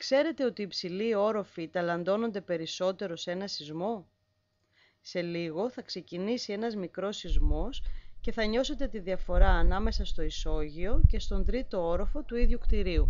Ξέρετε ότι οι ψηλοί όροφοι ταλαντώνονται περισσότερο σε ένα σεισμό. Σε λίγο θα ξεκινήσει ένας μικρός σεισμός και θα νιώσετε τη διαφορά ανάμεσα στο ισόγειο και στον τρίτο όροφο του ίδιου κτηρίου.